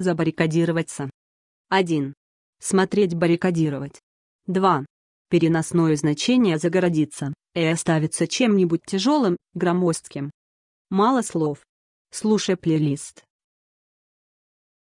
Забаррикадироваться. 1. Смотреть баррикадировать. 2. Переносное значение загородиться и оставиться чем-нибудь тяжелым, громоздким. Мало слов. Слушай плейлист.